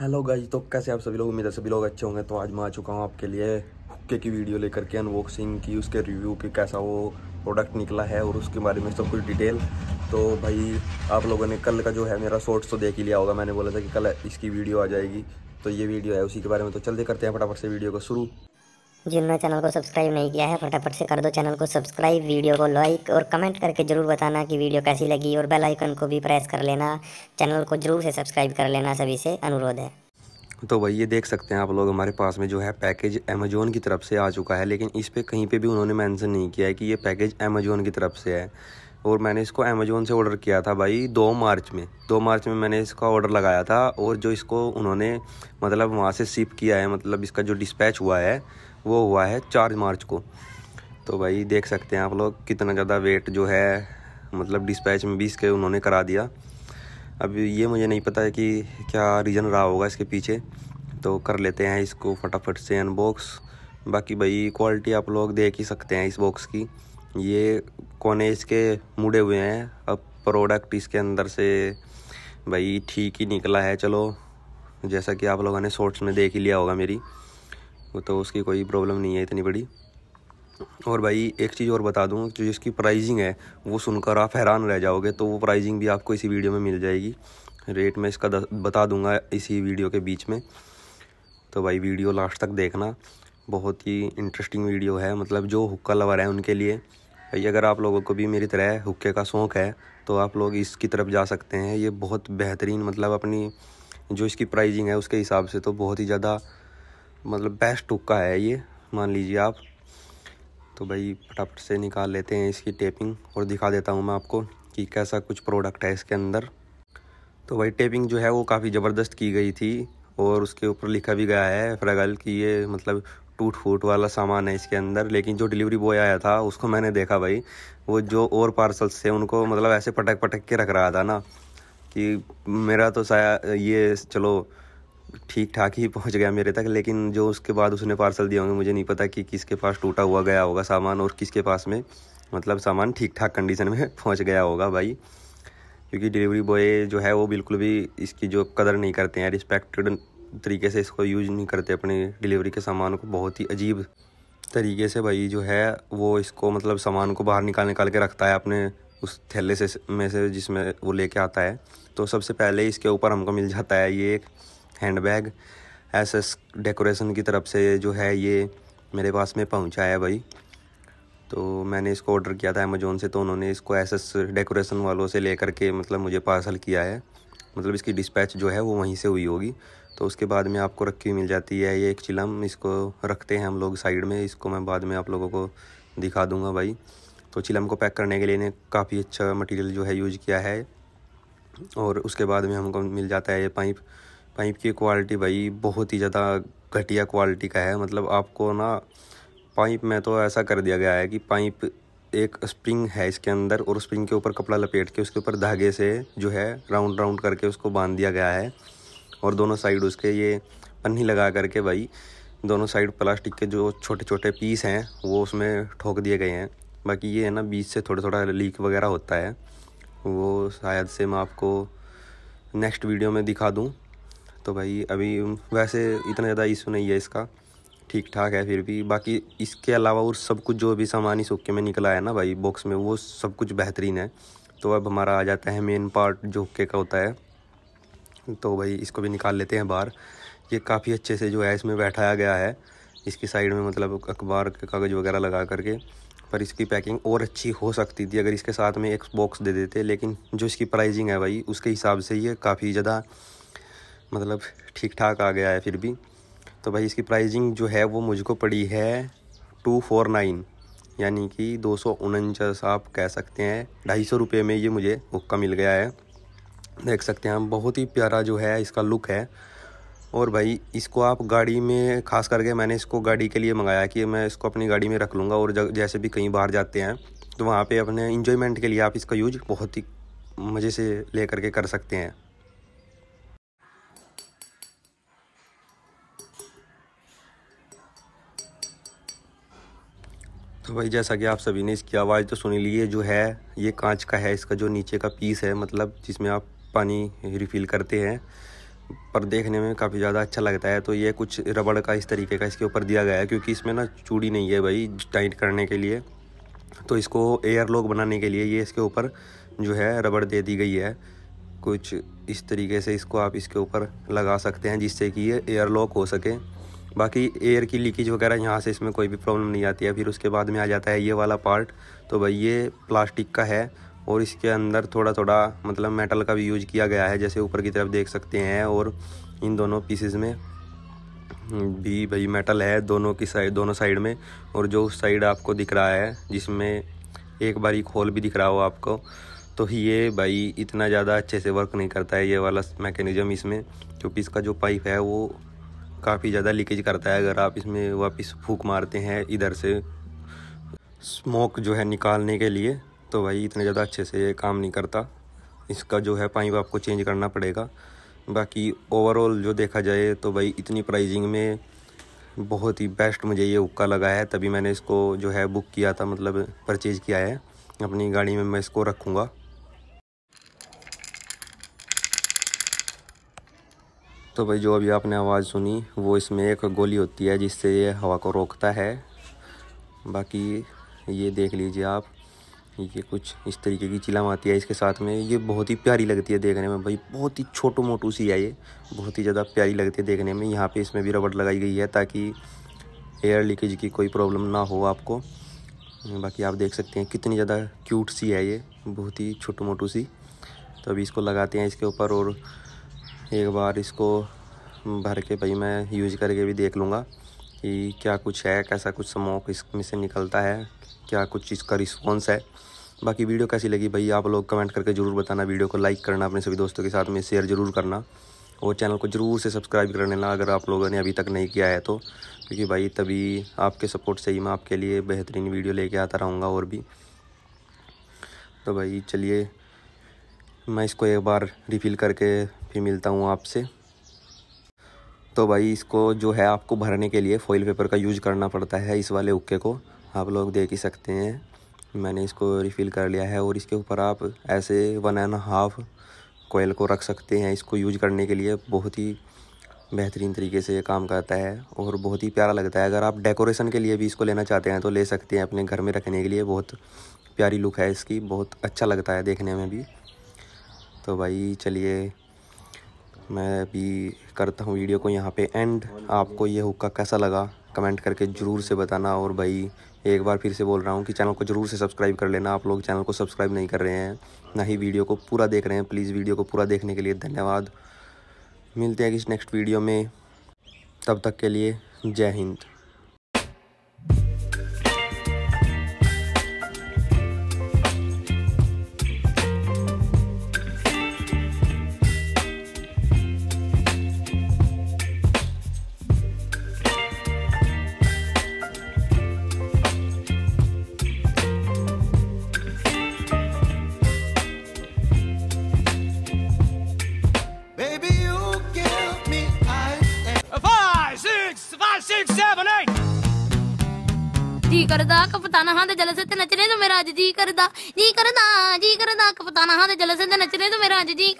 hello guys तो कैसे आप सभी लोग उम्मीद है सभी लोग अच्छे होंगे तो आज मैं आ चुका हूँ आपके लिए हुक्के की वीडियो लेकर के अनबॉक्सिंग की उसके रिव्यू की कैसा वो प्रोडक्ट निकला है और उसके बारे में सब कुछ डिटेल तो भाई आप लोगों ने कल का जो है मेरा शॉर्ट्स तो देख ही लिया होगा मैंने बोला था कि कल इसकी वीडियो आ जाएगी तो ये वीडियो है उसी के बारे में तो चलते करते हैं फटाफट से वीडियो को शुरू जिन्होंने चैनल को सब्सक्राइब नहीं किया है फटाफट से कर दो चैनल को सब्सक्राइब वीडियो को लाइक और कमेंट करके ज़रूर बताना कि वीडियो कैसी लगी और बेल आइकन को भी प्रेस कर लेना चैनल को ज़रूर से सब्सक्राइब कर लेना सभी से अनुरोध है तो भाई ये देख सकते हैं आप लोग हमारे पास में जो है पैकेज अमेजोन की तरफ से आ चुका है लेकिन इस पर कहीं पर भी उन्होंने मैंसन नहीं किया है कि ये पैकेज अमेजोन की तरफ से है और मैंने इसको अमेजोन से ऑर्डर किया था भाई दो मार्च में दो मार्च में मैंने इसका ऑर्डर लगाया था और जो इसको उन्होंने मतलब वहाँ से सिप किया है मतलब इसका जो डिस्पैच हुआ है वो हुआ है चार मार्च को तो भाई देख सकते हैं आप लोग कितना ज़्यादा वेट जो है मतलब डिस्पैच में बीस के उन्होंने करा दिया अब ये मुझे नहीं पता है कि क्या रीज़न रहा होगा इसके पीछे तो कर लेते हैं इसको फटाफट से अनबॉक्स बाकी भाई क्वालिटी आप लोग देख ही सकते हैं इस बॉक्स की ये कोने इसके मुड़े हुए हैं अब प्रोडक्ट इसके अंदर से भाई ठीक ही निकला है चलो जैसा कि आप लोगों ने शॉर्ट्स में देख ही लिया होगा मेरी तो उसकी कोई प्रॉब्लम नहीं है इतनी बड़ी और भाई एक चीज़ और बता दूँ जो इसकी प्राइजिंग है वो सुनकर आप हैरान रह जाओगे तो वो प्राइजिंग भी आपको इसी वीडियो में मिल जाएगी रेट मैं इसका बता दूंगा इसी वीडियो के बीच में तो भाई वीडियो लास्ट तक देखना बहुत ही इंटरेस्टिंग वीडियो है मतलब जो हुक्का लवर है उनके लिए भाई अगर आप लोगों को भी मेरी तरह हुक्के का शौक़ है तो आप लोग इसकी तरफ जा सकते हैं ये बहुत बेहतरीन मतलब अपनी जो इसकी प्राइजिंग है उसके हिसाब से तो बहुत ही ज़्यादा मतलब बेस्ट हुक्का है ये मान लीजिए आप तो भाई फटाफट से निकाल लेते हैं इसकी टेपिंग और दिखा देता हूँ मैं आपको कि कैसा कुछ प्रोडक्ट है इसके अंदर तो भाई टेपिंग जो है वो काफ़ी ज़बरदस्त की गई थी और उसके ऊपर लिखा भी गया है फ्रगल कि ये मतलब टूट फूट वाला सामान है इसके अंदर लेकिन जो डिलीवरी बॉय आया था उसको मैंने देखा भाई वो जो और पार्सल्स थे उनको मतलब ऐसे पटक पटक के रख रहा था ना कि मेरा तो साया ये चलो ठीक ठाक ही पहुंच गया मेरे तक लेकिन जो उसके बाद उसने पार्सल दिया होंगे मुझे नहीं पता कि किसके पास टूटा हुआ गया होगा सामान और किसके पास में मतलब सामान ठीक ठाक कंडीशन में पहुंच गया होगा भाई क्योंकि डिलीवरी बॉय जो है वो बिल्कुल भी इसकी जो कदर नहीं करते हैं रिस्पेक्टेड तरीके से इसको यूज नहीं करते अपने डिलीवरी के सामान को बहुत ही अजीब तरीके से भाई जो है वो इसको मतलब सामान को बाहर निकाल निकाल के रखता है अपने उस थैले से में से जिसमें वो लेके आता है तो सबसे पहले इसके ऊपर हमको मिल जाता है ये एक handbag S S decoration की तरफ से जो है ये मेरे पास में पहुंचा है भाई तो मैंने इसको ऑर्डर किया था अमेजोन से तो उन्होंने इसको एस एस डेकोरेशन वालों से लेकर के मतलब मुझे पार्सल किया है मतलब इसकी डिस्पैच जो है वो वहीं से हुई होगी तो उसके बाद में आपको रखी हुई मिल जाती है ये एक चिलम इसको रखते हैं हम लोग साइड में इसको मैं बाद में आप लोगों को दिखा दूँगा भाई तो चिलम को पैक करने के लिए इन्हें काफ़ी अच्छा मटेरियल जो है यूज़ किया है और उसके बाद में हमको मिल जाता है ये पाइप पाइप की क्वालिटी भाई बहुत ही ज़्यादा घटिया क्वालिटी का है मतलब आपको ना पाइप में तो ऐसा कर दिया गया है कि पाइप एक स्प्रिंग है इसके अंदर और स्प्रिंग के ऊपर कपड़ा लपेट के उसके ऊपर धागे से जो है राउंड राउंड करके उसको बांध दिया गया है और दोनों साइड उसके ये पन्नी लगा करके भाई दोनों साइड प्लास्टिक के जो छोटे छोटे पीस हैं वो उसमें ठोक दिए गए हैं बाकी ये है ना बीच से थोड़ा थोड़ा लीक वगैरह होता है वो शायद से मैं आपको नेक्स्ट वीडियो में दिखा दूँ तो भाई अभी वैसे इतना ज़्यादा इशू नहीं है इसका ठीक ठाक है फिर भी बाकी इसके अलावा और सब कुछ जो भी सामान इस हुक्के में निकला है ना भाई बॉक्स में वो सब कुछ बेहतरीन है तो अब हमारा आ जाता है मेन पार्ट जो हुक्के का होता है तो भाई इसको भी निकाल लेते हैं बाहर ये काफ़ी अच्छे से जो है इसमें बैठाया गया है इसकी साइड में मतलब अखबार के कागज़ वगैरह लगा करके पर इसकी पैकिंग और अच्छी हो सकती थी अगर इसके साथ में एक बॉक्स दे देते लेकिन जो इसकी प्राइजिंग है भाई उसके हिसाब से ये काफ़ी ज़्यादा मतलब ठीक ठाक आ गया है फिर भी तो भाई इसकी प्राइजिंग जो है वो मुझको पड़ी है टू फोर नाइन यानी कि दो सौ उनचास आप कह सकते हैं ढाई सौ रुपये में ये मुझे हुक्का मिल गया है देख सकते हैं हम बहुत ही प्यारा जो है इसका लुक है और भाई इसको आप गाड़ी में खास करके मैंने इसको गाड़ी के लिए मंगाया कि मैं इसको अपनी गाड़ी में रख लूँगा और जैसे भी कहीं बाहर जाते हैं तो वहाँ पर अपने इंजॉयमेंट के लिए आप इसका यूज बहुत ही मज़े से ले करके कर सकते हैं भाई जैसा कि आप सभी ने इसकी आवाज़ तो सुनी ली है जो है ये कांच का है इसका जो नीचे का पीस है मतलब जिसमें आप पानी रिफ़िल करते हैं पर देखने में काफ़ी ज़्यादा अच्छा लगता है तो ये कुछ रबड़ का इस तरीके का इसके ऊपर दिया गया है क्योंकि इसमें ना चूड़ी नहीं है भाई टाइट करने के लिए तो इसको एयर लॉक बनाने के लिए ये इसके ऊपर जो है रबड़ दे दी गई है कुछ इस तरीके से इसको आप इसके ऊपर लगा सकते हैं जिससे कि ये एयर लॉक हो सके बाकी एयर की लीकेज वगैरह यहाँ से इसमें कोई भी प्रॉब्लम नहीं आती है फिर उसके बाद में आ जाता है ये वाला पार्ट तो भाई ये प्लास्टिक का है और इसके अंदर थोड़ा थोड़ा मतलब मेटल का भी यूज किया गया है जैसे ऊपर की तरफ देख सकते हैं और इन दोनों पीसेज में भी भाई मेटल है दोनों की साइड दोनों साइड में और जो उस साइड आपको दिख रहा है जिसमें एक बार एक होल भी दिख रहा हो आपको तो ये भाई इतना ज़्यादा अच्छे से वर्क नहीं करता है ये वाला मैकेनिज़म इसमें क्योंकि इसका जो पाइप है वो काफ़ी ज़्यादा लीकेज करता है अगर आप इसमें वापस फूक मारते हैं इधर से स्मोक जो है निकालने के लिए तो भाई इतने ज़्यादा अच्छे से काम नहीं करता इसका जो है पाइप आपको चेंज करना पड़ेगा बाकी ओवरऑल जो देखा जाए तो भाई इतनी प्राइजिंग में बहुत ही बेस्ट मुझे ये उक्का लगा है तभी मैंने इसको जो है बुक किया था मतलब परचेज़ किया है अपनी गाड़ी में मैं इसको रखूँगा तो भाई जो अभी आपने आवाज़ सुनी वो इसमें एक गोली होती है जिससे ये हवा को रोकता है बाकी ये देख लीजिए आप ये कुछ इस तरीके की चिलम आती है इसके साथ में ये बहुत ही प्यारी लगती है देखने में भाई बहुत ही छोटो मोटू सी है ये बहुत ही ज़्यादा प्यारी लगती है देखने में यहाँ पे इसमें भी रबड़ लगाई गई है ताकि एयर लीकेज की कोई प्रॉब्लम ना हो आपको बाकी आप देख सकते हैं कितनी ज़्यादा क्यूट सी है ये बहुत ही छोटो मोटू सी तो अभी इसको लगाते हैं इसके ऊपर और एक बार इसको भर के भाई मैं यूज करके भी देख लूँगा कि क्या कुछ है कैसा कुछ स्मोक इसमें से निकलता है क्या कुछ इसका रिस्पॉन्स है बाकी वीडियो कैसी लगी भाई आप लोग कमेंट करके ज़रूर बताना वीडियो को लाइक करना अपने सभी दोस्तों के साथ में शेयर ज़रूर करना और चैनल को ज़रूर से सब्सक्राइब कर लेना अगर आप लोगों ने अभी तक नहीं किया है तो क्योंकि भाई तभी आपके सपोर्ट से ही मैं आपके लिए बेहतरीन वीडियो लेके आता रहूँगा और भी तो भाई चलिए मैं इसको एक बार रिफ़िल करके फिर मिलता हूँ आपसे तो भाई इसको जो है आपको भरने के लिए फॉइल पेपर का यूज करना पड़ता है इस वाले हुक्के को आप लोग देख ही सकते हैं मैंने इसको रिफ़िल कर लिया है और इसके ऊपर आप ऐसे वन एंड हाफ कोयल को रख सकते हैं इसको यूज करने के लिए बहुत ही बेहतरीन तरीके से ये काम करता है और बहुत ही प्यारा लगता है अगर आप डेकोरेशन के लिए भी इसको लेना चाहते हैं तो ले सकते हैं अपने घर में रखने के लिए बहुत प्यारी लुक है इसकी बहुत अच्छा लगता है देखने में भी तो भाई चलिए मैं अभी करता हूँ वीडियो को यहाँ पे एंड आपको ये हुक्का कैसा लगा कमेंट करके ज़रूर से बताना और भाई एक बार फिर से बोल रहा हूँ कि चैनल को ज़रूर से सब्सक्राइब कर लेना आप लोग चैनल को सब्सक्राइब नहीं कर रहे हैं ना ही वीडियो को पूरा देख रहे हैं प्लीज़ वीडियो को पूरा देखने के लिए धन्यवाद मिलते हैं इस नेक्स्ट वीडियो में तब तक के लिए जय हिंद जी करदा कपताना दे जलसे ते नचने तो मेरा अज जी करदा जी करदा जी करदा कपताना दे जलसे ते नचने तो मेरा आज जी